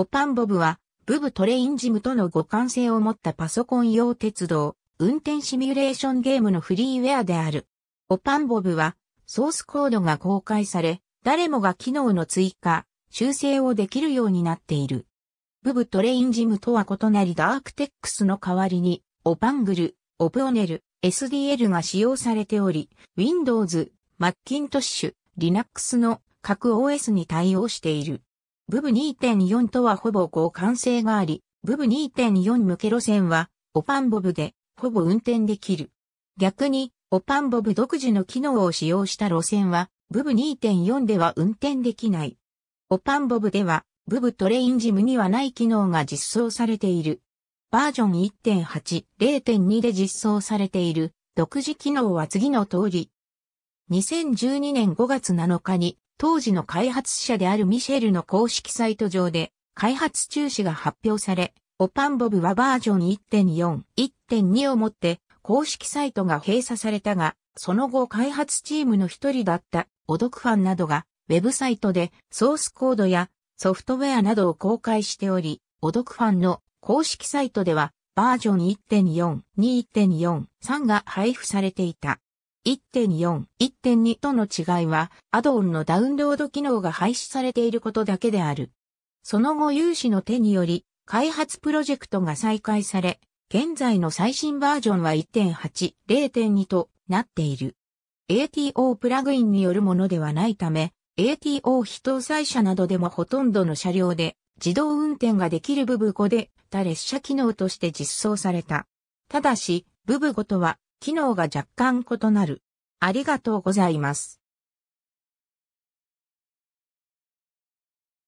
オパンボブは、ブブトレインジムとの互換性を持ったパソコン用鉄道、運転シミュレーションゲームのフリーウェアである。オパンボブは、ソースコードが公開され、誰もが機能の追加、修正をできるようになっている。ブブトレインジムとは異なりダークテックスの代わりに、オパングル、オプオネル、SDL が使用されており、Windows、Macintosh、Linux の各 OS に対応している。ブブ2.4とはほぼ互換性があり、ブブ2.4向け路線は、オパンボブで、ほぼ運転できる。逆に、オパンボブ独自の機能を使用した路線は、ブブ2.4では運転できない。オパンボブでは、ブブトレインジムにはない機能が実装されている。バージョン1.8、0.2で実装されている独自機能は次の通り。2012年5月7日に当時の開発者であるミシェルの公式サイト上で開発中止が発表され、オパンボブはバージョン1.4、1.2をもって公式サイトが閉鎖されたが、その後開発チームの一人だったオドクファンなどがウェブサイトでソースコードやソフトウェアなどを公開しており、オドクファンの公式サイトではバージョン1.4、2.4、3が配布されていた。1.4、1.2との違いは、アドオンのダウンロード機能が廃止されていることだけである。その後有志の手により、開発プロジェクトが再開され、現在の最新バージョンは1.8、0.2となっている。ATO プラグインによるものではないため、ATO 非搭載車などでもほとんどの車両で自動運転ができる部分5で他列車機能として実装された。ただし、部分5とは機能が若干異なる。ありがとうございます。